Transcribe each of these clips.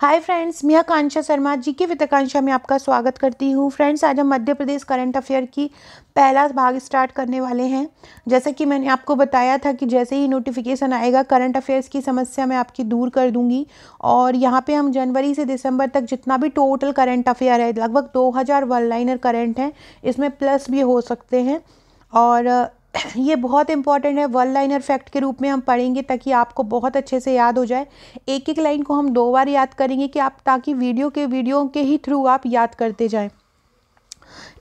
hi friends मैं आकांक्षा शर्मा जी के वित्तकांक्षा में आपका स्वागत करती हूँ फ्रेंड्स आज हम मध्य प्रदेश करंट अफेयर की पहला भाग स्टार्ट करने वाले हैं जैसा कि मैंने आपको बताया था कि जैसे ही नोटिफिकेशन आएगा करंट अफेयर्स की समस्या मैं आपकी दूर कर दूंगी और यहाँ पे हम जनवरी से दिसंबर तक जितना भी टोटल करंट अफेयर है लगभग दो हज़ार वन लाइनर करंट हैं इसमें प्लस भी हो सकते हैं और ये बहुत इंपॉर्टेंट है वन लाइनर फैक्ट के रूप में हम पढ़ेंगे ताकि आपको बहुत अच्छे से याद हो जाए एक एक लाइन को हम दो बार याद करेंगे कि आप ताकि वीडियो के वीडियो के ही थ्रू आप याद करते जाएं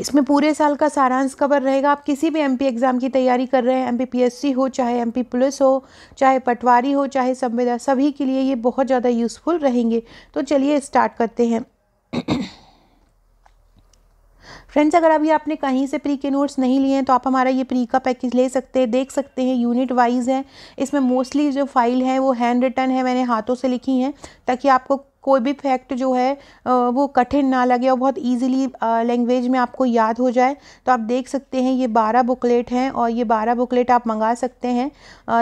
इसमें पूरे साल का सारांश कवर रहेगा आप किसी भी एमपी एग्ज़ाम की तैयारी कर रहे हैं एमपी पीएससी हो चाहे एमपी पुलिस हो चाहे पटवारी हो चाहे संविदा सभी के लिए ये बहुत ज़्यादा यूज़फुल रहेंगे तो चलिए स्टार्ट करते हैं फ्रेंड्स अगर अभी आपने कहीं से प्री के नोट्स नहीं लिए हैं तो आप हमारा ये प्री का पैकेज ले सकते हैं देख सकते हैं यूनिट वाइज है इसमें मोस्टली जो फाइल है वो हैंड रिटर्न है मैंने हाथों से लिखी हैं ताकि आपको कोई भी फैक्ट जो है वो कठिन ना लगे और बहुत इजीली लैंग्वेज में आपको याद हो जाए तो आप देख सकते हैं ये बारह बुकलेट हैं और ये बारह बुकलेट आप मंगा सकते हैं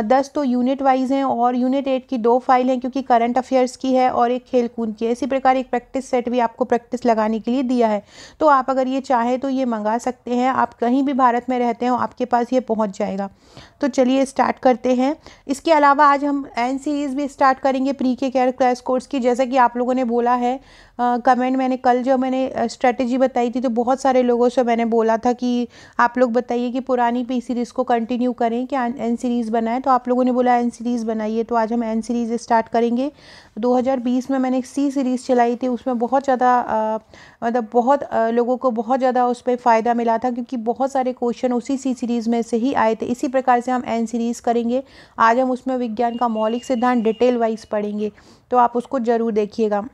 दस तो यूनिट वाइज हैं और यूनिट एट की दो फाइल हैं क्योंकि करंट अफेयर्स की है और एक खेल कूद की है इसी प्रकार एक प्रैक्टिस सेट भी आपको प्रैक्टिस लगाने के लिए दिया है तो आप अगर ये चाहें तो ये मंगा सकते हैं आप कहीं भी भारत में रहते हो आपके पास ये पहुँच जाएगा तो चलिए स्टार्ट करते हैं इसके अलावा आज हम एन सीरीज़ भी स्टार्ट करेंगे प्री के केयर क्लास कोर्स की जैसा कि आप लोगों ने बोला है कमेंट मैंने कल जो मैंने स्ट्रेटजी बताई थी तो बहुत सारे लोगों से मैंने बोला था कि आप लोग बताइए कि पुरानी पी सीरीज़ को कंटिन्यू करें कि एन सीरीज़ बनाएं तो आप लोगों ने बोला एन सीरीज़ बनाइए तो आज हम एन सीरीज़ स्टार्ट करेंगे 2020 में मैंने सी सीरीज़ चलाई थी उसमें बहुत ज़्यादा मतलब बहुत आ, लोगों को बहुत ज़्यादा उस पर फ़ायदा मिला था क्योंकि बहुत सारे क्वेश्चन उसी सी सीरीज़ में से ही आए थे इसी प्रकार से हम एन सीरीज़ करेंगे आज हम उसमें विज्ञान का मौलिक सिद्धांत डिटेल वाइज पढ़ेंगे तो आप उसको ज़रूर देखिएगा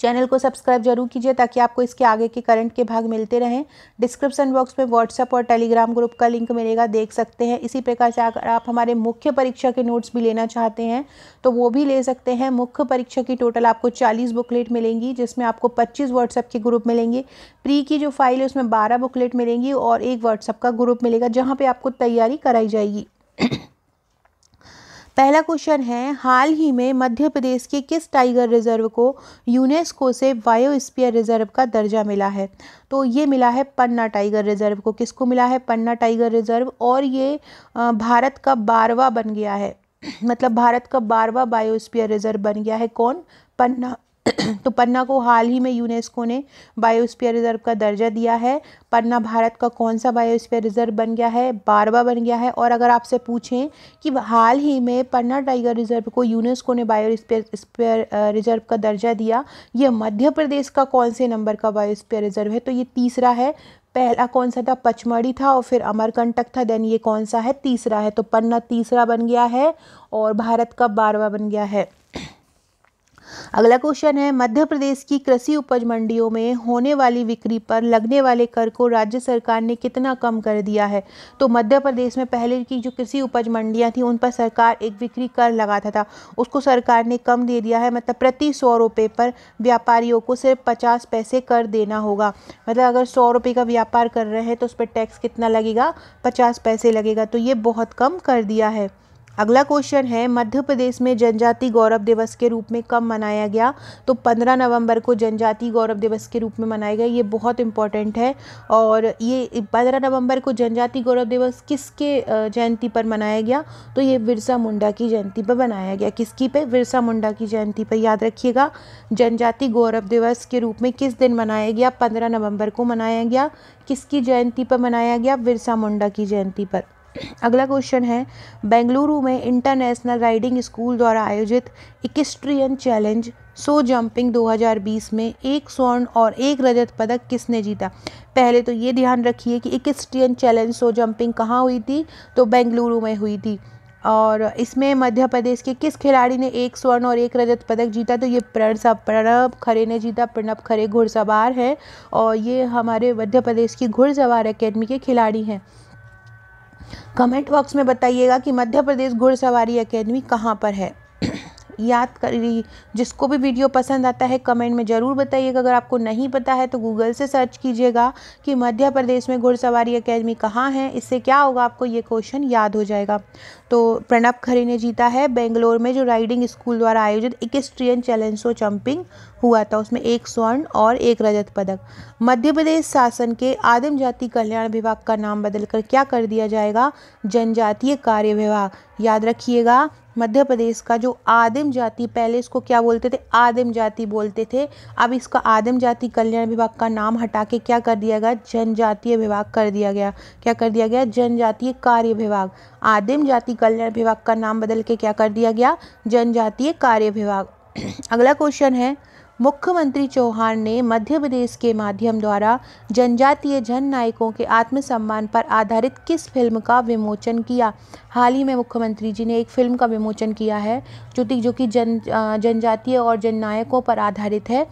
चैनल को सब्सक्राइब जरूर कीजिए ताकि आपको इसके आगे के करंट के भाग मिलते रहें डिस्क्रिप्शन बॉक्स में व्हाट्सएप और टेलीग्राम ग्रुप का लिंक मिलेगा देख सकते हैं इसी प्रकार से अगर आप हमारे मुख्य परीक्षा के नोट्स भी लेना चाहते हैं तो वो भी ले सकते हैं मुख्य परीक्षा की टोटल आपको चालीस बुकलेट मिलेंगी जिसमें आपको पच्चीस व्हाट्सएप के ग्रुप मिलेंगे प्री की जो फाइल है उसमें बारह बुकलेट मिलेंगी और एक व्हाट्सएप का ग्रुप मिलेगा जहाँ पर आपको तैयारी कराई जाएगी पहला क्वेश्चन है हाल ही में मध्य प्रदेश के किस टाइगर रिजर्व को यूनेस्को से बायोस्पियर रिजर्व का दर्जा मिला है तो ये मिला है पन्ना टाइगर रिजर्व को किसको मिला है पन्ना टाइगर रिजर्व और ये भारत का बारवा बन गया है मतलब भारत का बारवा बायोस्पियर रिजर्व बन गया है कौन पन्ना तो पन्ना को हाल ही में यूनेस्को ने बायोस्फीयर रिजर्व का दर्जा दिया है पन्ना भारत का कौन सा बायोस्फीयर रिजर्व बन गया है बारवा बन गया है और अगर आपसे पूछें कि हाल ही में पन्ना टाइगर रिजर्व को यूनेस्को ने बायोस्फीयर रिजर्व का दर्जा दिया यह मध्य प्रदेश का कौन से नंबर का बायोस्फीयर रिजर्व है तो ये तीसरा है पहला कौन सा था पचमढ़ी था और फिर अमरकंटक था देन ये कौन सा है तीसरा है तो पन्ना तीसरा बन गया है और भारत का बारवा बन गया है अगला क्वेश्चन है मध्य प्रदेश की कृषि उपज मंडियों में होने वाली बिक्री पर लगने वाले कर को राज्य सरकार ने कितना कम कर दिया है तो मध्य प्रदेश में पहले की जो कृषि उपज मंडियाँ थी उन पर सरकार एक बिक्री कर लगाता था उसको सरकार ने कम दे दिया है मतलब प्रति सौ रुपये पर व्यापारियों को सिर्फ पचास पैसे कर देना होगा मतलब अगर सौ रुपये का व्यापार कर रहे हैं तो उस पर टैक्स कितना लगेगा पचास पैसे लगेगा तो ये बहुत कम कर दिया है अगला क्वेश्चन है मध्य प्रदेश में जनजाति गौरव दिवस के रूप में कब मनाया गया तो 15 नवंबर को जनजाति गौरव दिवस के रूप में मनाया गया ये बहुत इंपॉर्टेंट है और ये 15 नवंबर को जनजाति गौरव दिवस किसके जयंती पर मनाया गया तो ये बिरसा मुंडा की जयंती पर मनाया गया किसकी पे बिरसा मुंडा की जयंती पर याद रखिएगा जनजाति गौरव दिवस के रूप में किस दिन मनाया गया पंद्रह नवम्बर को मनाया गया किसकी जयंती पर मनाया गया बिरसा मुंडा की जयंती पर अगला क्वेश्चन है बेंगलुरु में इंटरनेशनल राइडिंग स्कूल द्वारा आयोजित इक्स्ट्रियन चैलेंज सो जंपिंग 2020 में एक स्वर्ण और एक रजत पदक किसने जीता पहले तो ये ध्यान रखिए कि इक्स्ट्रियन चैलेंज सो जंपिंग कहाँ हुई थी तो बेंगलुरु में हुई थी और इसमें मध्य प्रदेश के किस खिलाड़ी ने एक स्वर्ण और एक रजत पदक जीता तो ये प्रणब प्रणब खरे ने जीता प्रणब खरे घुड़सवार हैं और ये हमारे मध्य प्रदेश की घुड़सवार अकेडमी के खिलाड़ी हैं कमेंट बॉक्स में बताइएगा कि मध्य प्रदेश घुड़सवारी अकेडमी कहाँ पर है याद करिए जिसको भी वीडियो पसंद आता है कमेंट में ज़रूर बताइएगा अगर आपको नहीं पता है तो गूगल से सर्च कीजिएगा कि मध्य प्रदेश में घुड़सवारी अकेडमी कहाँ है इससे क्या होगा आपको ये क्वेश्चन याद हो जाएगा तो प्रणब खरे ने जीता है बेंगलोर में जो राइडिंग स्कूल द्वारा आयोजित इक्स्ट्रियन चैलेंज शो चंपिंग हुआ था उसमें एक स्वर्ण और एक रजत पदक मध्य प्रदेश शासन के आदिम जाति कल्याण विभाग का नाम बदलकर क्या कर दिया जाएगा जनजातीय कार्य विभाग याद रखिएगा मध्य प्रदेश का जो आदिम जाति पहले इसको क्या बोलते थे आदिम जाति बोलते थे अब इसका आदिम जाति कल्याण विभाग का नाम हटा के क्या कर दिया गया जनजातीय विभाग कर दिया गया क्या कर दिया गया जनजातीय कार्य विभाग आदिम जाति कल्याण विभाग का नाम बदल के क्या कर दिया गया जनजातीय कार्य विभाग अगला क्वेश्चन है मुख्यमंत्री चौहान ने मध्य प्रदेश के माध्यम द्वारा जनजातीय जन नायकों के आत्मसम्मान पर आधारित किस फिल्म का विमोचन किया हाल ही में मुख्यमंत्री जी ने एक फिल्म का विमोचन किया है जो कि जो कि जन जनजातीय और जन नायकों पर आधारित है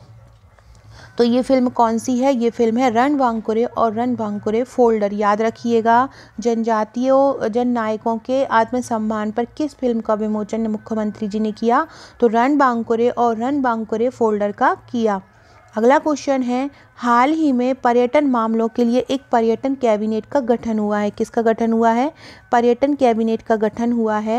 तो ये फिल्म कौन सी है ये फिल्म है रण वांगकुरे और रन वांगकुरे फोल्डर याद रखिएगा जनजातियों जन नायकों के आत्मसम्मान पर किस फिल्म का विमोचन मुख्यमंत्री जी ने किया तो रण बांकुरे और रन बांकुरे फोल्डर का किया अगला क्वेश्चन है हाल ही में पर्यटन मामलों के लिए एक पर्यटन कैबिनेट का गठन हुआ है किसका गठन हुआ है पर्यटन कैबिनेट का गठन हुआ है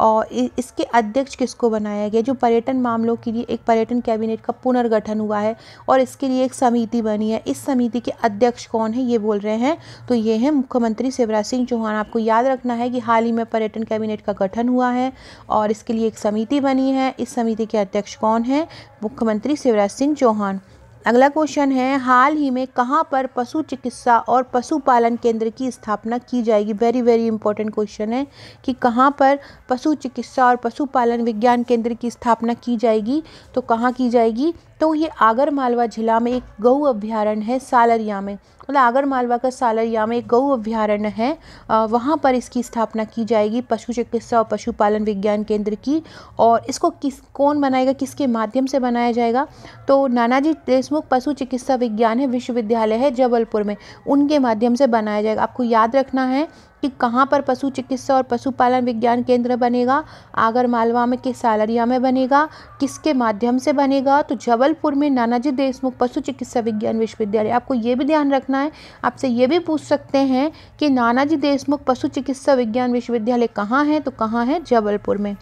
और इसके अध्यक्ष किसको बनाया गया जो पर्यटन मामलों के लिए एक पर्यटन कैबिनेट का पुनर्गठन हुआ है और इसके लिए एक समिति बनी है इस समिति के अध्यक्ष कौन है ये बोल रहे हैं तो ये है मुख्यमंत्री शिवराज सिंह चौहान आपको याद रखना है कि हाल ही में पर्यटन कैबिनेट का गठन हुआ है और इसके लिए एक समिति बनी है इस समिति के अध्यक्ष कौन है मुख्यमंत्री शिवराज सिंह चौहान अगला क्वेश्चन है हाल ही में कहाँ पर पशु चिकित्सा और पशुपालन केंद्र की स्थापना की जाएगी वेरी वेरी इंपॉर्टेंट क्वेश्चन है कि कहाँ पर पशु चिकित्सा और पशुपालन विज्ञान केंद्र की स्थापना की जाएगी तो कहाँ की जाएगी तो ये आगर मालवा जिला में एक गऊ अभ्यारण्य है सालरिया में मतलब आगर मालवा का सालरिया में एक गऊ अभ्यारण्य है वहाँ पर इसकी स्थापना की जाएगी पशु चिकित्सा और पशुपालन विज्ञान केंद्र की और इसको किस कौन बनाएगा किसके माध्यम से बनाया जाएगा तो नानाजी देशमुख पशु चिकित्सा विज्ञान है विश्वविद्यालय है जबलपुर में उनके माध्यम से बनाया जाएगा आपको याद रखना है कि कहाँ पर पशु चिकित्सा और पशुपालन विज्ञान केंद्र बनेगा आगर मालवा में किस सालरिया में बनेगा किसके माध्यम से बनेगा तो जबलपुर में नानाजी देशमुख पशु चिकित्सा विज्ञान विश्वविद्यालय आपको ये भी ध्यान रखना है आपसे ये भी पूछ सकते हैं कि नानाजी देशमुख पशु चिकित्सा विज्ञान विश्वविद्यालय कहाँ है तो कहाँ है जबलपुर में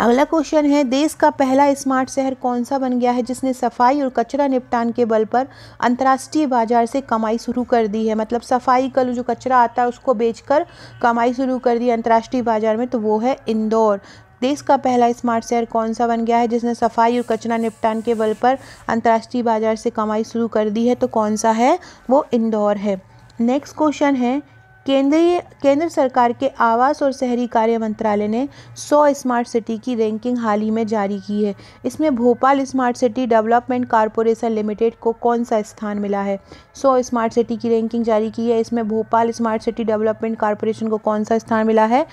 अगला क्वेश्चन है देश का पहला स्मार्ट शहर कौन सा बन गया है जिसने सफाई और कचरा निपटान के बल पर अंतर्राष्ट्रीय बाजार से कमाई शुरू कर दी है मतलब सफाई का जो कचरा आता है उसको बेचकर कमाई शुरू कर दी अंतर्राष्ट्रीय बाजार में तो वो है इंदौर देश का पहला स्मार्ट शहर कौन सा बन गया है जिसने सफाई और कचरा निपटान के बल पर अंतर्राष्ट्रीय बाजार से कमाई शुरू कर दी है तो कौन सा है वो इंदौर है नेक्स्ट क्वेश्चन है केंद्रीय केंद्र सरकार के आवास और शहरी कार्य मंत्रालय ने 100 स्मार्ट सिटी की रैंकिंग हाल ही में जारी की है इसमें Bhopal smart city development corporation limited को कौन सा स्थान मिला है 100 स्मार्ट सिटी की रैंकिंग जारी की है इसमें Bhopal smart city development corporation को कौन सा स्थान मिला है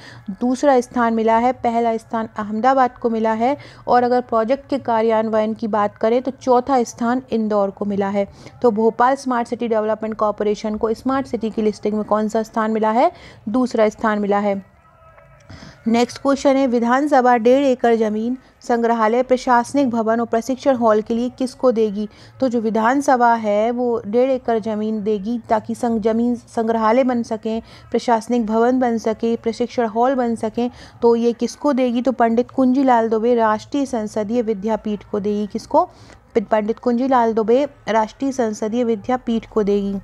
दूसरा स्थान मिला है पहला स्थान अहमदाबाद को मिला है और अगर प्रोजेक्ट के कार्यान्वयन की बात करें तो चौथा स्थान इंदौर को मिला है तो Bhopal smart city development corporation को स्मार्ट सिटी की लिस्टिंग में कौन सा स्थान स्थान मिला है दूसरा स्थान मिला है नेक्स्ट क्वेश्चन है विधानसभा डेढ़ एकड़ जमीन संग्रहालय प्रशासनिक भवन और प्रशिक्षण हॉल के लिए किसको देगी तो जो विधानसभा है वो डेढ़ एकड़ ज़मीन देगी ताकि संग जमीन संग्रहालय बन सकें प्रशासनिक भवन बन सके प्रशिक्षण हॉल बन सकें तो ये किसको देगी तो पंडित कुंजीलाल दुबे राष्ट्रीय संसदीय विद्यापीठ को देगी किसको पंडित कुंजीलाल दुबे राष्ट्रीय संसदीय विद्यापीठ को देगी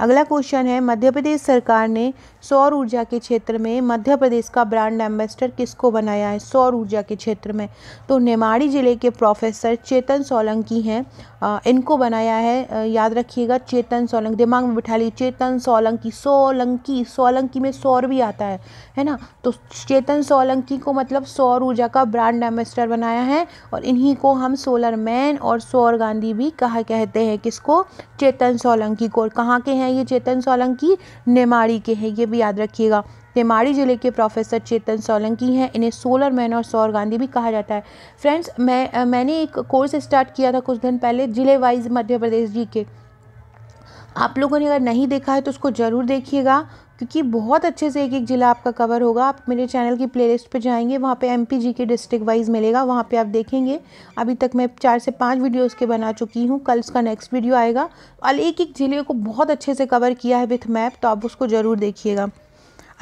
अगला क्वेश्चन है मध्य प्रदेश सरकार ने सौर ऊर्जा के क्षेत्र में मध्य प्रदेश का ब्रांड एम्बेसडर किसको बनाया है सौर ऊर्जा के क्षेत्र में तो नेमाड़ी ज़िले के प्रोफेसर चेतन सोलंकी हैं इनको बनाया है याद रखिएगा चेतन सोलंकी दिमाग में बिठा लीजिए चेतन सोलंकी सोलंकी सोलंकी में सौर भी आता है है ना तो चेतन सोलंकी को मतलब सौर ऊर्जा का ब्रांड एम्बेसडर बनाया है और इन्हीं को हम सोलर मैन और सौर गांधी भी कहा कहते हैं किसको चेतन सोलंकी को और कहाँ के हैं हैं ये चेतन सोलंकी नेमाड़ी के हैं ये भी याद रखिएगा नेमाड़ी जिले के प्रोफेसर चेतन सोलंकी हैं इन्हें सोलर मैन और सौर गांधी भी कहा जाता है फ्रेंड्स मैं मैंने एक कोर्स स्टार्ट किया था कुछ दिन पहले जिले वाइज मध्य प्रदेश जी के आप लोगों ने अगर नहीं देखा है तो उसको ज़रूर देखिएगा क्योंकि बहुत अच्छे से एक एक ज़िला आपका कवर होगा आप मेरे चैनल की प्लेलिस्ट पर जाएंगे वहाँ पे एम पी के डिस्ट्रिक्ट वाइज मिलेगा वहाँ पे आप देखेंगे अभी तक मैं चार से पांच वीडियो उसके बना चुकी हूँ कल उसका नेक्स्ट वीडियो आएगा और एक एक ज़िले को बहुत अच्छे से कवर किया है विथ मैप तो आप उसको ज़रूर देखिएगा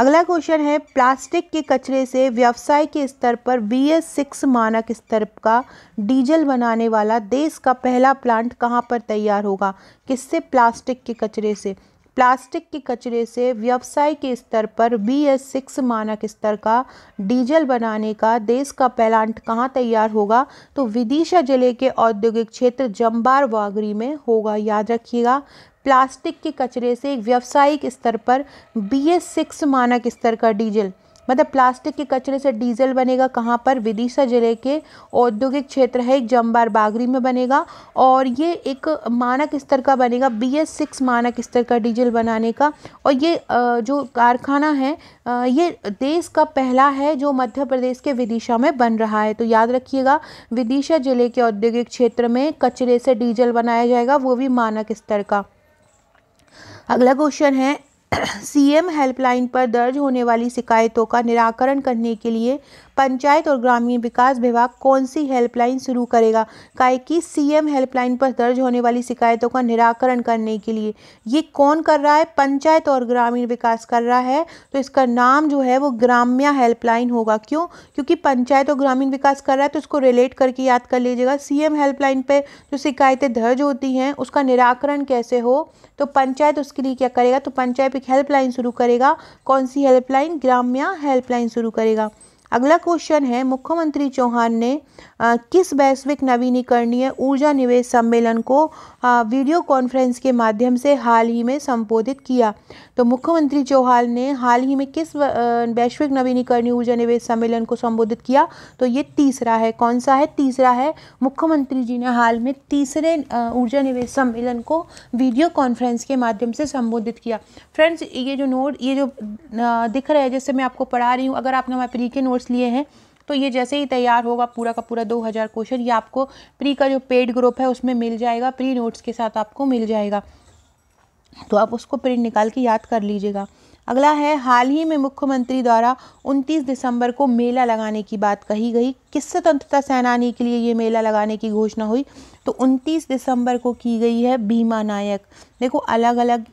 अगला क्वेश्चन है प्लास्टिक के कचरे से व्यवसाय के स्तर पर बी एस सिक्स मानक स्तर का डीजल बनाने वाला देश का पहला प्लांट कहाँ पर तैयार होगा किससे प्लास्टिक के कचरे से प्लास्टिक के कचरे से व्यवसाय के स्तर पर बी एस सिक्स मानक स्तर का डीजल बनाने का देश का प्लांट कहाँ तैयार होगा तो विदिशा जिले के औद्योगिक क्षेत्र जम्बार वागरी में होगा याद रखिएगा प्लास्टिक के कचरे से व्यवसायिक स्तर पर बी एस सिक्स मानक स्तर का डीजल मतलब प्लास्टिक के कचरे से डीजल बनेगा कहाँ पर विदिशा ज़िले के औद्योगिक क्षेत्र है एक जम्बार बागरी में बनेगा और ये एक मानक स्तर का बनेगा बी एस सिक्स मानक स्तर का डीजल बनाने का और ये जो कारखाना है ये देश का पहला है जो मध्य प्रदेश के विदिशा में बन रहा है तो याद रखिएगा विदिशा ज़िले के औद्योगिक क्षेत्र में कचरे से डीजल बनाया जाएगा वो भी मानक स्तर का अगला क्वेश्चन है सीएम हेल्पलाइन पर दर्ज होने वाली शिकायतों का निराकरण करने के लिए पंचायत और ग्रामीण विकास विभाग कौन सी हेल्पलाइन शुरू करेगा काय की सीएम हेल्पलाइन पर दर्ज होने वाली शिकायतों का निराकरण करने के लिए ये कौन कर रहा है पंचायत और ग्रामीण विकास कर रहा है तो इसका नाम जो है वो ग्राम्या हेल्पलाइन होगा क्यों क्योंकि पंचायत और ग्रामीण विकास कर रहा है तो उसको रिलेट करके याद कर लीजिएगा सीएम हेल्पलाइन पर जो शिकायतें दर्ज होती हैं उसका निराकरण कैसे हो तो पंचायत उसके लिए क्या करेगा तो पंचायत एक हेल्पलाइन शुरू करेगा कौन सी हेल्पलाइन ग्राम्या हेल्पलाइन शुरू करेगा अगला क्वेश्चन है मुख्यमंत्री चौहान ने किस वैश्विक नवीनीकरणीय ऊर्जा निवेश सम्मेलन को वीडियो कॉन्फ्रेंस के माध्यम से हाल ही में संबोधित किया तो मुख्यमंत्री चौहान ने हाल ही में किस वैश्विक नवीनीकरणीय ऊर्जा निवेश सम्मेलन को संबोधित किया तो ये तीसरा है कौन सा है तीसरा है मुख्यमंत्री जी ने हाल में तीसरे ऊर्जा निवेश सम्मेलन को वीडियो कॉन्फ्रेंस के माध्यम से संबोधित किया फ्रेंड्स ये जो नोट ये जो दिख रहा है जैसे मैं आपको पढ़ा रही हूँ अगर आपने हमारे प्री के नोट्स लिए हैं तो ये जैसे ही तैयार होगा पूरा का पूरा 2000 क्वेश्चन ये आपको प्री का जो पेड ग्रुप है उसमें मिल जाएगा प्री नोट्स के साथ आपको मिल जाएगा तो आप उसको प्रिंट निकाल के याद कर लीजिएगा अगला है हाल ही में मुख्यमंत्री द्वारा 29 दिसंबर को मेला लगाने की बात कही गई किस स्वतंत्रता सेनानी के लिए ये मेला लगाने की घोषणा हुई तो 29 दिसंबर को की गई है भीमा नायक देखो अलग अलग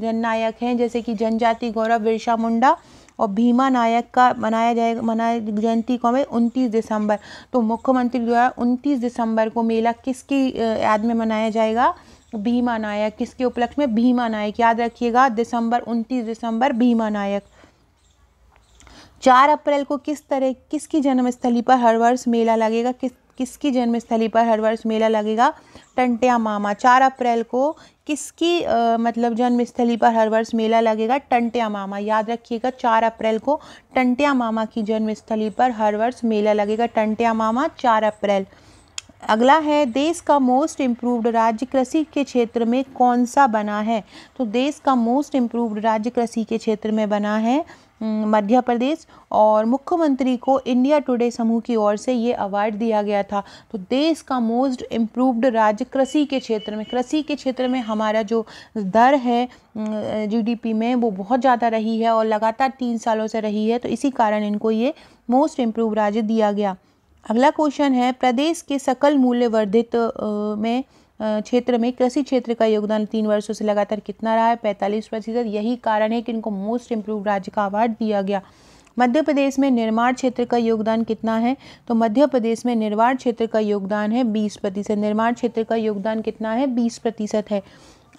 जन नायक हैं जैसे कि जनजाति गौरव बिरसा मुंडा और भीमा नायक का मनाया जाएगा मनाया जयंती को हमें उनतीस दिसंबर तो मुख्यमंत्री द्वारा उनतीस दिसंबर को मेला किसकी याद में मनाया जाएगा भीमा नायक किसके उपलक्ष्य में भीमा नायक याद रखिएगा दिसंबर उनतीस दिसंबर भीमा नायक चार अप्रैल को किस तरह किसकी जन्मस्थली पर हर वर्ष मेला लगेगा किस किसकी जन्मस्थली पर हर वर्ष मेला लगेगा टंट्या मामा चार अप्रैल को किसकी आ, मतलब जन्मस्थली पर हर वर्ष मेला लगेगा टंट्या मामा याद रखिएगा चार अप्रैल को टंट्या मामा की जन्मस्थली पर हर वर्ष मेला लगेगा टंट्या मामा चार अप्रैल अगला है देश का मोस्ट इम्प्रूव्ड राज्य कृषि के क्षेत्र में कौन सा बना है तो देश का मोस्ट इम्प्रूव्ड राज्य कृषि के क्षेत्र में बना है हम्म, मध्य प्रदेश और मुख्यमंत्री को इंडिया टुडे समूह की ओर से ये अवार्ड दिया गया था तो देश का मोस्ट इम्प्रूव्ड राज्य कृषि के क्षेत्र में कृषि के क्षेत्र में हमारा जो दर है जीडीपी हम्म, में वो बहुत ज़्यादा रही है और लगातार तीन सालों से रही है तो इसी कारण इनको ये मोस्ट इम्प्रूव राज्य दिया गया अगला क्वेश्चन है प्रदेश के सकल मूल्य वर्धित में क्षेत्र में कृषि क्षेत्र का योगदान तीन वर्षों से लगातार कितना रहा है पैंतालीस प्रतिशत यही कारण है कि इनको मोस्ट इम्प्रूव राज्य का अवार्ड दिया गया मध्य प्रदेश में निर्माण क्षेत्र का योगदान कितना है तो मध्य प्रदेश में निर्माण क्षेत्र का योगदान है बीस प्रतिशत निर्माण क्षेत्र का योगदान कितना है बीस प्रतिशत है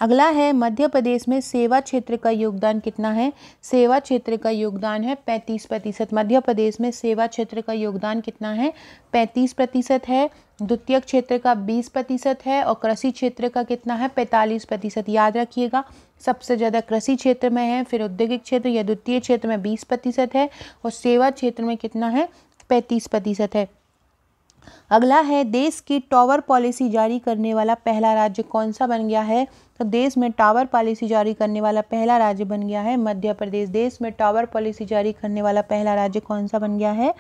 अगला है मध्य प्रदेश में सेवा क्षेत्र का योगदान कितना है सेवा क्षेत्र का योगदान है पैंतीस प्रतिशत मध्य प्रदेश में सेवा क्षेत्र का योगदान कितना है पैंतीस प्रतिशत है द्वितीय क्षेत्र का बीस प्रतिशत है और कृषि क्षेत्र का कितना है पैंतालीस प्रतिशत याद रखिएगा सबसे ज़्यादा कृषि क्षेत्र में है फिर औद्योगिक क्षेत्र या द्वितीय क्षेत्र में बीस प्रतिशत है और सेवा क्षेत्र में कितना है पैंतीस प्रतिशत है अगला है देश की टावर पॉलिसी जारी करने वाला पहला राज्य कौन सा बन गया है तो देश में टावर पॉलिसी जारी करने वाला पहला राज्य बन गया है मध्य प्रदेश देश में टावर पॉलिसी जारी करने वाला पहला राज्य कौन सा बन गया है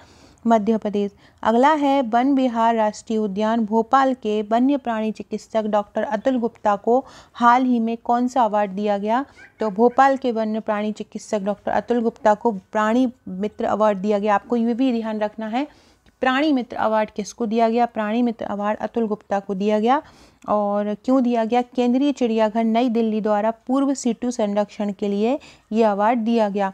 मध्य प्रदेश अगला है वन बिहार राष्ट्रीय उद्यान भोपाल के वन्य प्राणी चिकित्सक डॉक्टर अतुल गुप्ता को हाल ही में कौन सा अवार्ड दिया गया तो भोपाल के वन्य प्राणी चिकित्सक डॉक्टर अतुल गुप्ता को प्राणी मित्र अवार्ड दिया गया आपको ये भी ध्यान रखना है प्राणी मित्र अवार्ड किसको दिया गया प्राणी मित्र अवार्ड अतुल गुप्ता को दिया गया और क्यों दिया गया केंद्रीय चिड़ियाघर नई दिल्ली द्वारा पूर्व सीटू संरक्षण के लिए ये अवार्ड दिया गया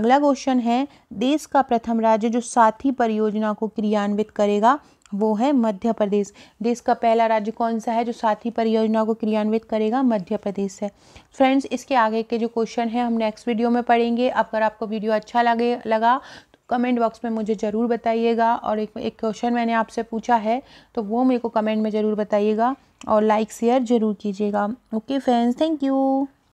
अगला क्वेश्चन है देश का प्रथम राज्य जो साथी परियोजना को क्रियान्वित करेगा वो है मध्य प्रदेश देश का पहला राज्य कौन सा है जो साथी परियोजना को क्रियान्वित करेगा मध्य प्रदेश है फ्रेंड्स इसके आगे के जो क्वेश्चन है हम नेक्स्ट वीडियो में पढ़ेंगे अगर आपको वीडियो अच्छा लगे लगा कमेंट बॉक्स में मुझे ज़रूर बताइएगा और एक एक क्वेश्चन मैंने आपसे पूछा है तो वो मेरे को कमेंट में ज़रूर बताइएगा और लाइक शेयर ज़रूर कीजिएगा ओके फ्रेंड्स थैंक यू